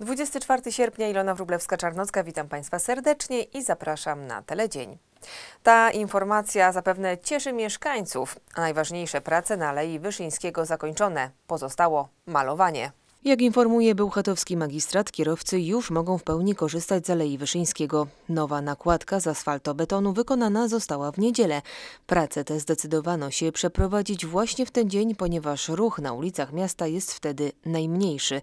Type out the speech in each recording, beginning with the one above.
24 sierpnia Ilona Wróblewska-Czarnocka, witam Państwa serdecznie i zapraszam na Teledzień. Ta informacja zapewne cieszy mieszkańców. Najważniejsze prace na Alei Wyszyńskiego zakończone. Pozostało malowanie. Jak informuje bełchatowski magistrat, kierowcy już mogą w pełni korzystać z Alei Wyszyńskiego. Nowa nakładka z asfaltobetonu wykonana została w niedzielę. Prace te zdecydowano się przeprowadzić właśnie w ten dzień, ponieważ ruch na ulicach miasta jest wtedy najmniejszy.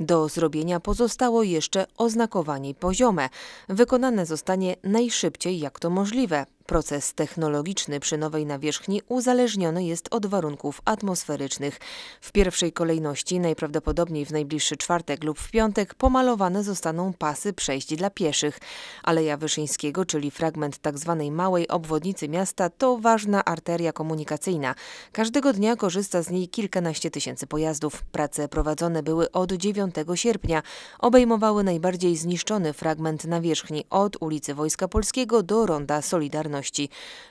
Do zrobienia pozostało jeszcze oznakowanie poziome. Wykonane zostanie najszybciej jak to możliwe. Proces technologiczny przy nowej nawierzchni uzależniony jest od warunków atmosferycznych. W pierwszej kolejności, najprawdopodobniej w najbliższy czwartek lub w piątek, pomalowane zostaną pasy przejść dla pieszych. Aleja Wyszyńskiego, czyli fragment tzw. Tak małej obwodnicy miasta, to ważna arteria komunikacyjna. Każdego dnia korzysta z niej kilkanaście tysięcy pojazdów. Prace prowadzone były od 9 sierpnia. Obejmowały najbardziej zniszczony fragment nawierzchni od ulicy Wojska Polskiego do Ronda Solidarności.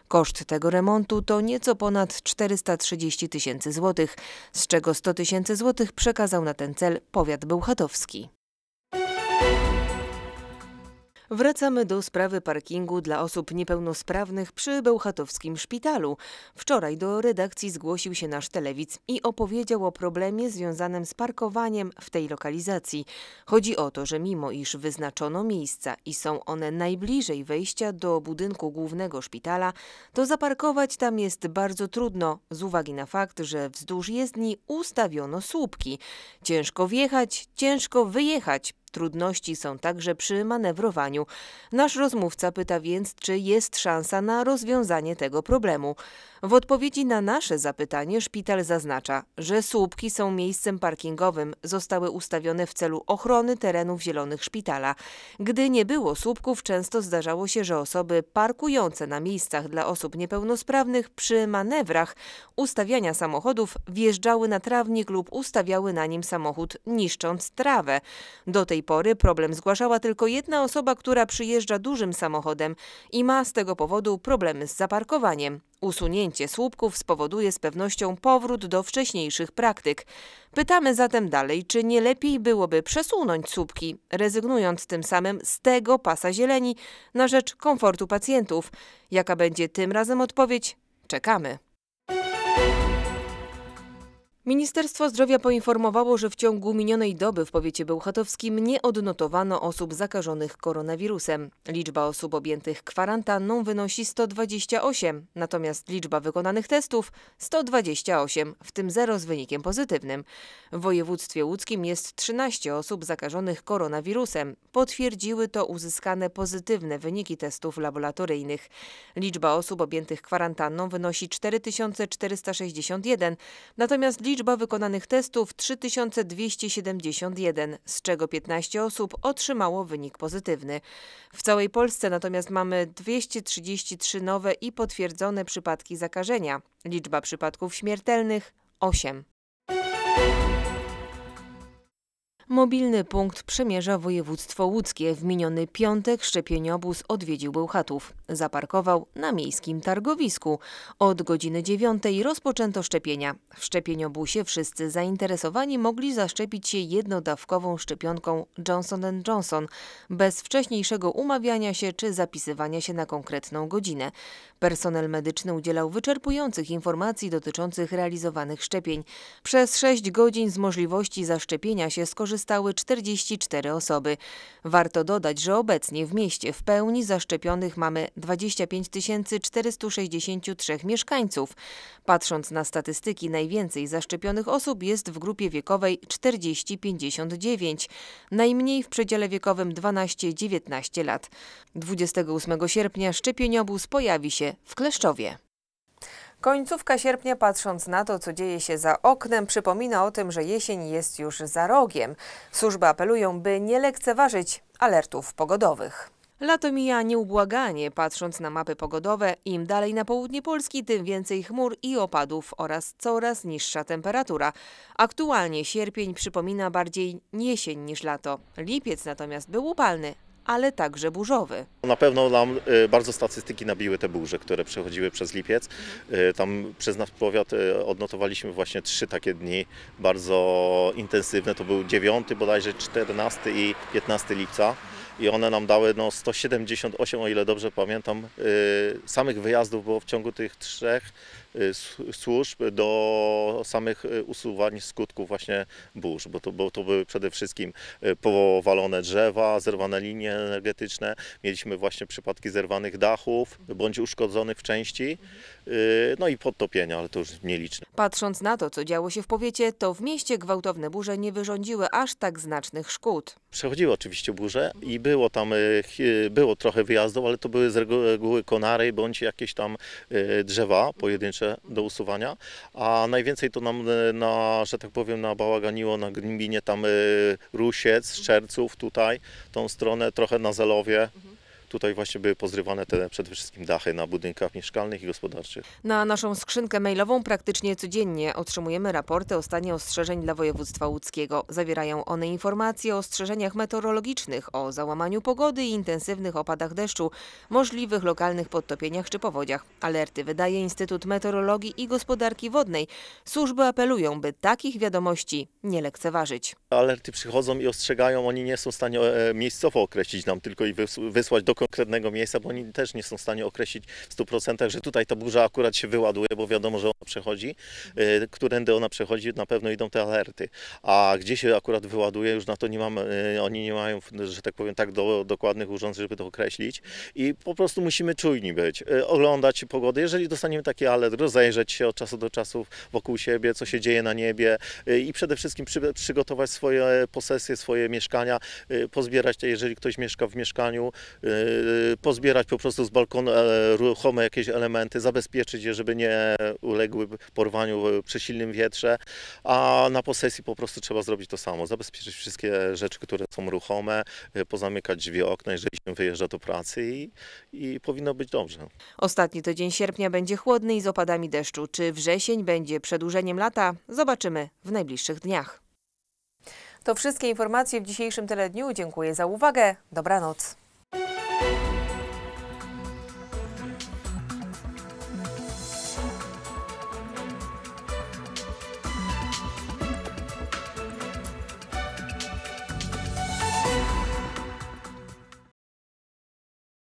Koszt tego remontu to nieco ponad 430 tysięcy złotych, z czego 100 tysięcy złotych przekazał na ten cel powiat bełchatowski. Wracamy do sprawy parkingu dla osób niepełnosprawnych przy Bełchatowskim Szpitalu. Wczoraj do redakcji zgłosił się nasz telewizor i opowiedział o problemie związanym z parkowaniem w tej lokalizacji. Chodzi o to, że mimo iż wyznaczono miejsca i są one najbliżej wejścia do budynku głównego szpitala, to zaparkować tam jest bardzo trudno z uwagi na fakt, że wzdłuż jezdni ustawiono słupki. Ciężko wjechać, ciężko wyjechać, Trudności są także przy manewrowaniu. Nasz rozmówca pyta więc, czy jest szansa na rozwiązanie tego problemu. W odpowiedzi na nasze zapytanie szpital zaznacza, że słupki są miejscem parkingowym, zostały ustawione w celu ochrony terenów zielonych szpitala. Gdy nie było słupków, często zdarzało się, że osoby parkujące na miejscach dla osób niepełnosprawnych przy manewrach ustawiania samochodów wjeżdżały na trawnik lub ustawiały na nim samochód, niszcząc trawę. Do tej pory problem zgłaszała tylko jedna osoba, która przyjeżdża dużym samochodem i ma z tego powodu problemy z zaparkowaniem. Usunięcie słupków spowoduje z pewnością powrót do wcześniejszych praktyk. Pytamy zatem dalej, czy nie lepiej byłoby przesunąć słupki, rezygnując tym samym z tego pasa zieleni na rzecz komfortu pacjentów. Jaka będzie tym razem odpowiedź? Czekamy. Ministerstwo Zdrowia poinformowało, że w ciągu minionej doby w powiecie bełchatowskim nie odnotowano osób zakażonych koronawirusem. Liczba osób objętych kwarantanną wynosi 128, natomiast liczba wykonanych testów 128, w tym zero z wynikiem pozytywnym. W województwie łódzkim jest 13 osób zakażonych koronawirusem. Potwierdziły to uzyskane pozytywne wyniki testów laboratoryjnych. Liczba osób objętych kwarantanną wynosi 4461, natomiast liczba liczba wykonanych testów 3271, z czego 15 osób otrzymało wynik pozytywny. W całej Polsce natomiast mamy 233 nowe i potwierdzone przypadki zakażenia. Liczba przypadków śmiertelnych 8. Mobilny punkt przymierza województwo łódzkie. W miniony piątek szczepieniobus odwiedził Bełchatów. Zaparkował na miejskim targowisku. Od godziny dziewiątej rozpoczęto szczepienia. W szczepieniobusie wszyscy zainteresowani mogli zaszczepić się jednodawkową szczepionką Johnson Johnson bez wcześniejszego umawiania się czy zapisywania się na konkretną godzinę. Personel medyczny udzielał wyczerpujących informacji dotyczących realizowanych szczepień. Przez sześć godzin z możliwości zaszczepienia się skorzystał skorzystały 44 osoby. Warto dodać, że obecnie w mieście w pełni zaszczepionych mamy 25 463 mieszkańców. Patrząc na statystyki, najwięcej zaszczepionych osób jest w grupie wiekowej 40-59, najmniej w przedziale wiekowym 12-19 lat. 28 sierpnia szczepieniobóz pojawi się w Kleszczowie. Końcówka sierpnia, patrząc na to, co dzieje się za oknem, przypomina o tym, że jesień jest już za rogiem. Służby apelują, by nie lekceważyć alertów pogodowych. Lato mija nieubłaganie, patrząc na mapy pogodowe, im dalej na południe Polski, tym więcej chmur i opadów oraz coraz niższa temperatura. Aktualnie sierpień przypomina bardziej jesień niż lato. Lipiec natomiast był upalny, ale także burzowy. Na pewno nam y, bardzo statystyki nabiły te burze, które przechodziły przez lipiec. Y, tam przez nasz powiat y, odnotowaliśmy właśnie trzy takie dni bardzo intensywne. To był 9 bodajże, 14 i 15 lipca i one nam dały no, 178, o ile dobrze pamiętam, samych wyjazdów było w ciągu tych trzech Y, służb do samych y, usuwań skutków właśnie burz, bo to, bo to były przede wszystkim y, powalone drzewa, zerwane linie energetyczne, mieliśmy właśnie przypadki zerwanych dachów bądź uszkodzonych w części, no i podtopienia, ale to już nieliczne. Patrząc na to, co działo się w powiecie, to w mieście gwałtowne burze nie wyrządziły aż tak znacznych szkód. Przechodziły oczywiście burze i było tam, było trochę wyjazdów, ale to były z reguły konary bądź jakieś tam drzewa pojedyncze, jeszcze do usuwania, a najwięcej to nam, e, na, że tak powiem, na bałaganiło na gminie tam e, Rusiec, Szczerców tutaj, tą stronę, trochę na Zelowie. Mhm. Tutaj właśnie były pozrywane te przede wszystkim dachy na budynkach mieszkalnych i gospodarczych. Na naszą skrzynkę mailową praktycznie codziennie otrzymujemy raporty o stanie ostrzeżeń dla województwa łódzkiego. Zawierają one informacje o ostrzeżeniach meteorologicznych, o załamaniu pogody i intensywnych opadach deszczu, możliwych lokalnych podtopieniach czy powodziach. Alerty wydaje Instytut Meteorologii i Gospodarki Wodnej. Służby apelują, by takich wiadomości nie lekceważyć. Alerty przychodzą i ostrzegają, oni nie są w stanie e, miejscowo określić nam, tylko i wysłać do konkretnego miejsca, bo oni też nie są w stanie określić w 100%, że tutaj ta burza akurat się wyładuje, bo wiadomo, że ona przechodzi. Y, którędy ona przechodzi, na pewno idą te alerty. A gdzie się akurat wyładuje, już na to nie mam, y, oni nie mają, że tak powiem, tak do, dokładnych urządzeń, żeby to określić. I po prostu musimy czujni być, y, oglądać pogodę. Jeżeli dostaniemy taki alert, rozejrzeć się od czasu do czasu wokół siebie, co się dzieje na niebie i przede wszystkim przy, przygotować swoje posesje, swoje mieszkania, pozbierać, jeżeli ktoś mieszka w mieszkaniu, Y, pozbierać po prostu z balkonu e, ruchome jakieś elementy, zabezpieczyć je, żeby nie uległy porwaniu przy silnym wietrze, a na posesji po prostu trzeba zrobić to samo, zabezpieczyć wszystkie rzeczy, które są ruchome, y, pozamykać drzwi, okna, jeżeli się wyjeżdża do pracy i, i powinno być dobrze. Ostatni tydzień sierpnia będzie chłodny i z opadami deszczu. Czy wrzesień będzie przedłużeniem lata? Zobaczymy w najbliższych dniach. To wszystkie informacje w dzisiejszym teledniu. Dziękuję za uwagę. Dobranoc.